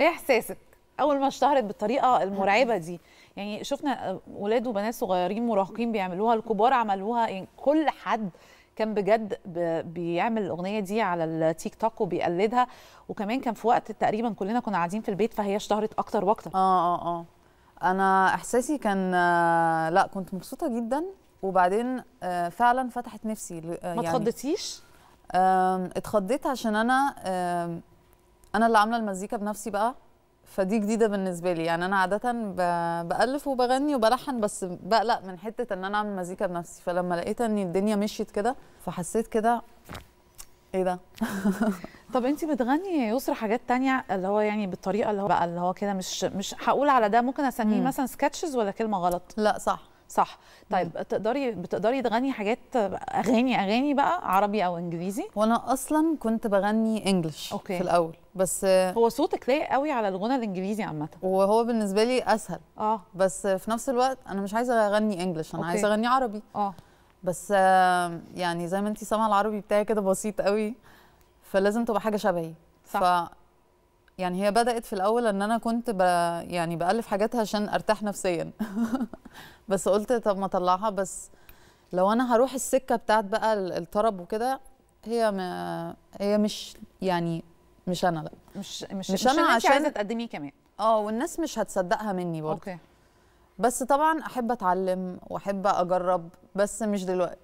ايه احساسك اول ما اشتهرت بالطريقه المرعبه دي يعني شفنا ولاد وبنات صغيرين مراهقين بيعملوها الكبار عملوها يعني كل حد كان بجد بيعمل الاغنيه دي على التيك توك وبيقلدها وكمان كان في وقت تقريبا كلنا كنا قاعدين في البيت فهي اشتهرت اكتر واكتر اه اه اه انا احساسي كان آه، لا كنت مبسوطه جدا وبعدين آه، فعلا فتحت نفسي آه، يعني ما اتخضتيش اتخضيت عشان انا انا اللي عامله المزيكا بنفسي بقى فدي جديده بالنسبه لي يعني انا عاده بالف وبغني وبلحن بس بقلق من حته ان انا اعمل مزيكا بنفسي فلما لقيت ان الدنيا مشيت كده فحسيت كده ايه ده طب انت بتغني يا يسرا حاجات تانية اللي هو يعني بالطريقه اللي هو بقى اللي هو كده مش مش هقول على ده ممكن اسميه مثلا سكتشز ولا كلمه غلط لا صح صح طيب مم. تقدري بتقدري تغني حاجات اغاني اغاني بقى عربي او انجليزي وانا اصلا كنت بغني انجلش أوكي. في الاول بس هو صوتك لايق قوي على الغنى الانجليزي عامه وهو بالنسبه لي اسهل اه بس في نفس الوقت انا مش عايزه اغني انجلش انا أوكي. عايزه اغني عربي اه بس يعني زي ما انت سامعه العربي بتاعي كده بسيط قوي فلازم تبقى حاجه شبهي صح ف يعني هي بدات في الاول ان انا كنت ب... يعني بالف حاجاتها عشان ارتاح نفسيا بس قلت طب ما اطلعها بس لو انا هروح السكه بتاعت بقى الطرب وكده هي ما هي مش يعني مش انا لا مش مش, مش انا عشان عايزه تقدميه كمان اه والناس مش هتصدقها مني برضه اوكي بس طبعا احب اتعلم واحب اجرب بس مش دلوقتي